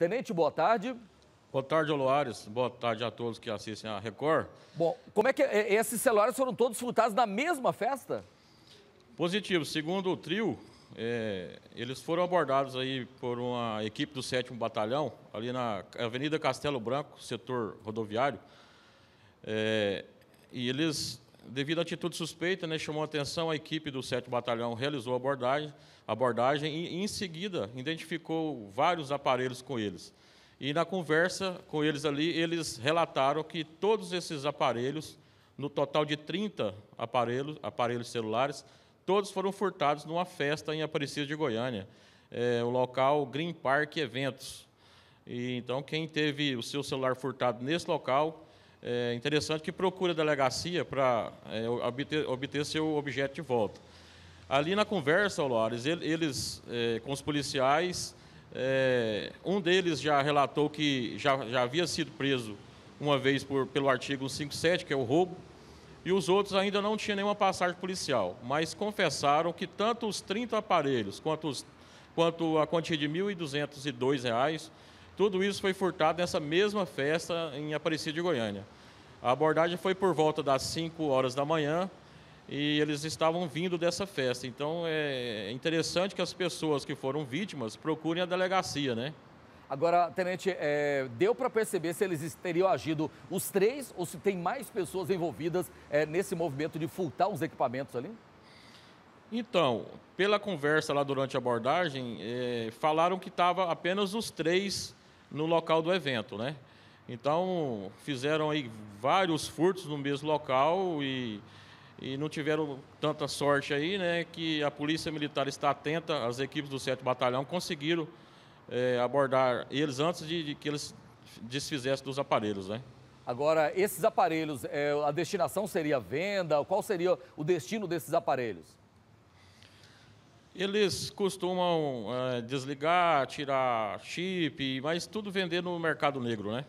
Tenente, boa tarde. Boa tarde, Aloares. Boa tarde a todos que assistem a Record. Bom, como é que é, é, esses celulares foram todos frutados na mesma festa? Positivo. Segundo o trio, é, eles foram abordados aí por uma equipe do 7 Batalhão, ali na Avenida Castelo Branco, setor rodoviário. É, e eles Devido à atitude suspeita, né, chamou a atenção, a equipe do 7 Batalhão realizou a abordagem, abordagem e, em seguida, identificou vários aparelhos com eles. E na conversa com eles ali, eles relataram que todos esses aparelhos, no total de 30 aparelhos, aparelhos celulares, todos foram furtados numa festa em Aparecida de Goiânia, é, o local Green Park Eventos. E, então, quem teve o seu celular furtado nesse local é interessante que procura a delegacia para é, obter, obter seu objeto de volta. Ali na conversa, Loares, eles, é, com os policiais, é, um deles já relatou que já, já havia sido preso uma vez por, pelo artigo 57, que é o roubo, e os outros ainda não tinham nenhuma passagem policial, mas confessaram que tanto os 30 aparelhos quanto, os, quanto a quantia de R$ 1.202 tudo isso foi furtado nessa mesma festa em Aparecida de Goiânia. A abordagem foi por volta das 5 horas da manhã e eles estavam vindo dessa festa. Então é interessante que as pessoas que foram vítimas procurem a delegacia, né? Agora, Tenente, é, deu para perceber se eles teriam agido os três ou se tem mais pessoas envolvidas é, nesse movimento de furtar os equipamentos ali? Então, pela conversa lá durante a abordagem, é, falaram que estava apenas os três no local do evento, né? Então, fizeram aí vários furtos no mesmo local e, e não tiveram tanta sorte aí, né? Que a Polícia Militar está atenta, as equipes do 7 Batalhão conseguiram é, abordar eles antes de, de, que eles desfizessem dos aparelhos, né? Agora, esses aparelhos, é, a destinação seria venda? Qual seria o destino desses aparelhos? Eles costumam é, desligar, tirar chip, mas tudo vender no mercado negro, né?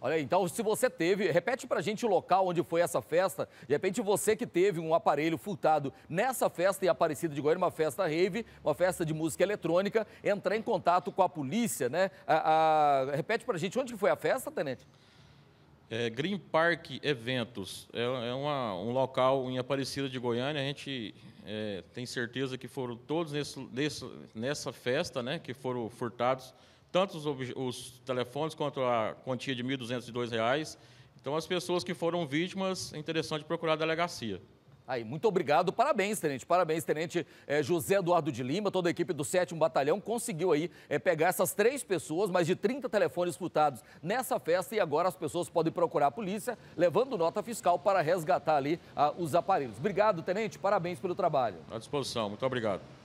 Olha, então, se você teve, repete pra gente o local onde foi essa festa. De repente, você que teve um aparelho furtado nessa festa em Aparecida de Goiânia, uma festa rave, uma festa de música eletrônica, entrar em contato com a polícia, né? A, a, repete pra gente onde foi a festa, Tenente? É, Green Park Eventos. É, é uma, um local em Aparecida de Goiânia. A gente é, tenho certeza que foram todos nesse, nesse, nessa festa né, que foram furtados, tanto os, os telefones quanto a quantia de R$ 1.202. Então, as pessoas que foram vítimas, é interessante procurar a delegacia. Aí, muito obrigado, parabéns, tenente. Parabéns, tenente é, José Eduardo de Lima, toda a equipe do 7 Batalhão conseguiu aí é, pegar essas três pessoas, mais de 30 telefones furtados nessa festa e agora as pessoas podem procurar a polícia, levando nota fiscal para resgatar ali ah, os aparelhos. Obrigado, tenente, parabéns pelo trabalho. À disposição, muito obrigado.